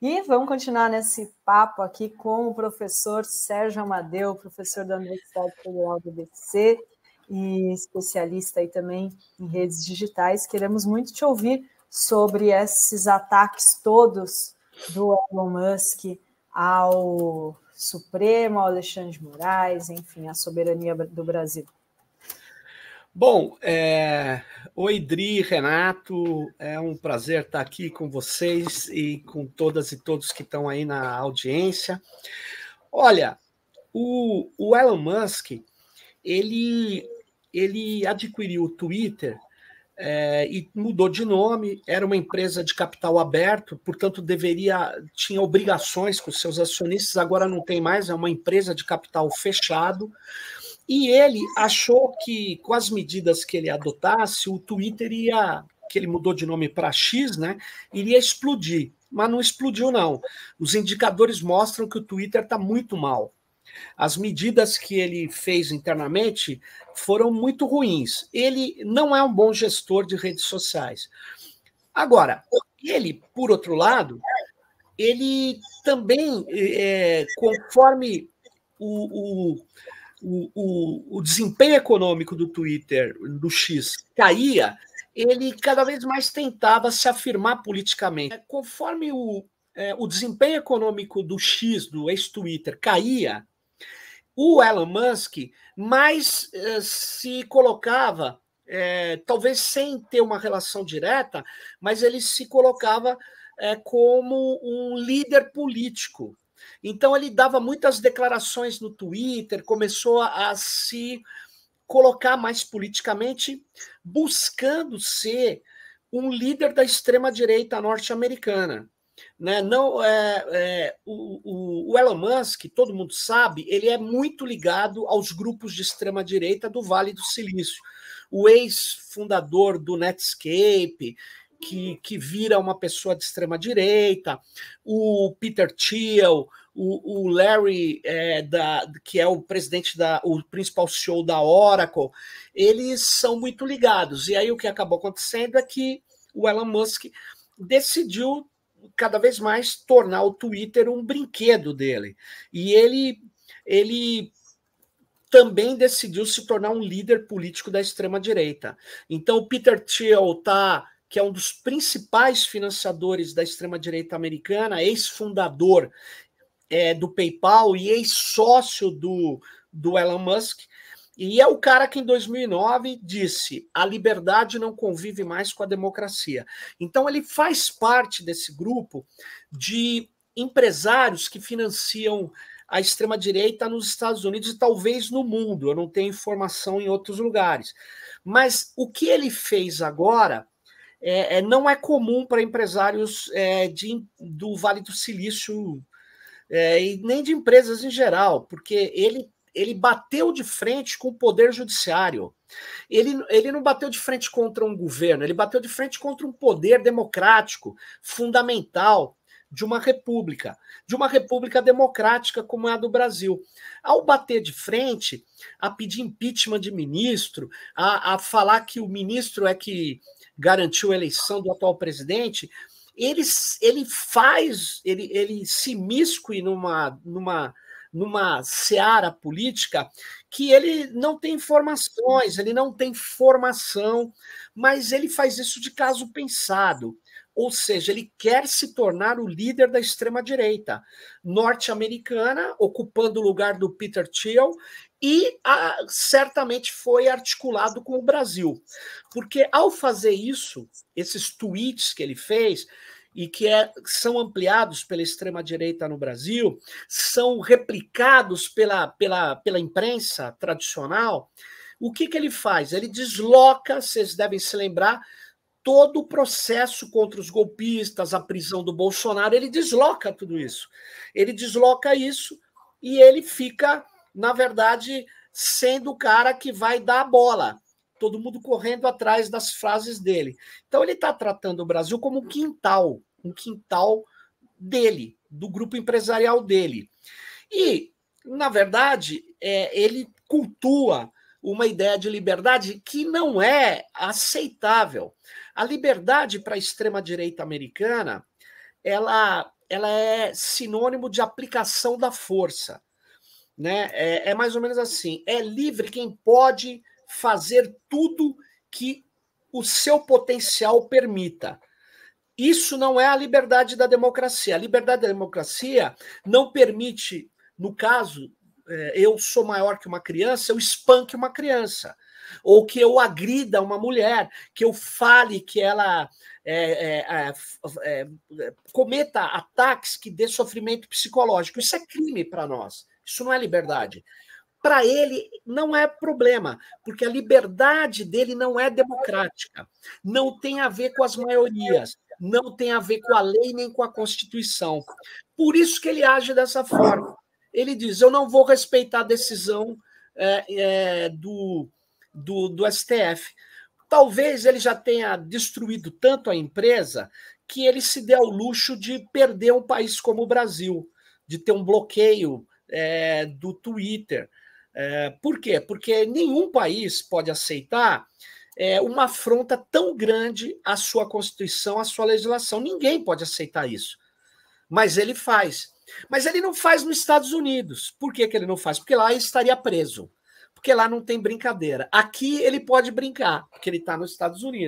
E vamos continuar nesse papo aqui com o professor Sérgio Amadeu, professor da Universidade Federal do BC e especialista aí também em redes digitais. Queremos muito te ouvir sobre esses ataques todos do Elon Musk ao Supremo, ao Alexandre de Moraes, enfim, à soberania do Brasil. Bom, é... oi Dri, Renato, é um prazer estar aqui com vocês e com todas e todos que estão aí na audiência. Olha, o, o Elon Musk, ele, ele adquiriu o Twitter é, e mudou de nome, era uma empresa de capital aberto, portanto deveria tinha obrigações com seus acionistas, agora não tem mais, é uma empresa de capital fechado. E ele achou que, com as medidas que ele adotasse, o Twitter ia, que ele mudou de nome para X, né, iria explodir. Mas não explodiu, não. Os indicadores mostram que o Twitter está muito mal. As medidas que ele fez internamente foram muito ruins. Ele não é um bom gestor de redes sociais. Agora, ele, por outro lado, ele também, é, conforme o, o o, o, desempenho econômico do Twitter, do X, caía, ele cada vez mais tentava se afirmar politicamente. É, conforme o, é, o desempenho econômico do X, do ex-Twitter, caía, o Elon Musk mais é, se colocava, é, talvez sem ter uma relação direta, mas ele se colocava é, como um líder político. Então ele dava muitas declarações no Twitter, começou a, a se colocar mais politicamente, buscando ser um líder da extrema-direita norte-americana. Né? Não, é, é, o, o, Elon Musk, todo mundo sabe, ele é muito ligado aos grupos de extrema-direita do Vale do Silício. O ex-fundador do Netscape, que, que vira uma pessoa de extrema direita, o Peter Thiel, o, o Larry, é, da, que é o presidente da, o principal CEO da Oracle, eles são muito ligados. E aí o que acabou acontecendo é que o Elon Musk decidiu cada vez mais tornar o Twitter um brinquedo dele. E ele, ele também decidiu se tornar um líder político da extrema direita. Então o Peter Thiel está que é um dos principais financiadores da extrema-direita americana, ex-fundador é, do PayPal e ex-sócio do, do Elon Musk. E é o cara que em 2009 disse: a liberdade não convive mais com a democracia. Então, ele faz parte desse grupo de empresários que financiam a extrema-direita nos Estados Unidos e talvez no mundo. Eu não tenho informação em outros lugares. Mas o que ele fez agora é, é, não é comum para empresários é, de, do Vale do Silício é, e nem de empresas em geral, porque ele, ele bateu de frente com o Poder Judiciário. Ele, ele não bateu de frente contra um governo, ele bateu de frente contra um poder democrático fundamental de uma república, de uma república democrática como é a do Brasil. Ao bater de frente, a pedir impeachment de ministro, a, a falar que o ministro é que garantiu a eleição do atual presidente, ele, ele faz, ele, ele se miscui numa, numa, numa seara política que ele não tem informações, ele não tem formação, mas ele faz isso de caso pensado. Ou seja, ele quer se tornar o líder da extrema-direita norte-americana, ocupando o lugar do Peter Thiel, e ah, certamente foi articulado com o Brasil. Porque ao fazer isso, esses tweets que ele fez, e que é, são ampliados pela extrema-direita no Brasil, são replicados pela, pela, pela imprensa tradicional, o que, que ele faz? Ele desloca, vocês devem se lembrar, todo o processo contra os golpistas, a prisão do Bolsonaro, ele desloca tudo isso. Ele desloca isso e ele fica, na verdade, sendo o cara que vai dar a bola. Todo mundo correndo atrás das frases dele. Então, ele está tratando o Brasil como um quintal um quintal dele, do grupo empresarial dele. E, na verdade, é, ele cultua uma ideia de liberdade que não é aceitável. A liberdade para a extrema-direita americana, ela, ela é sinônimo de aplicação da força. Né? É, é mais ou menos assim: é livre quem pode fazer tudo que o seu potencial permita. Isso não é a liberdade da democracia. A liberdade da democracia não permite, no caso, é, eu sou maior que uma criança, eu espanque uma criança ou que eu agrida uma mulher, que eu fale que ela é, é, é cometa ataques que dê sofrimento psicológico. Isso é crime para nós, isso não é liberdade para ele não é problema, porque a liberdade dele não é democrática, não tem a ver com as maiorias, não tem a ver com a lei nem com a Constituição. Por isso que ele age dessa forma. Ele diz: eu não vou respeitar a decisão é, é, do, do, do STF. Talvez ele já tenha destruído tanto a empresa que ele se dê ao luxo de perder um país como o Brasil, de ter um bloqueio é, do Twitter. É, por quê? Porque nenhum país pode aceitar é, uma afronta tão grande à sua Constituição, à sua legislação. Ninguém pode aceitar isso. Mas ele faz. Mas ele não faz nos Estados Unidos. Por que, que ele não faz? Porque lá estaria preso porque lá não tem brincadeira. Aqui ele pode brincar, porque ele está nos Estados Unidos.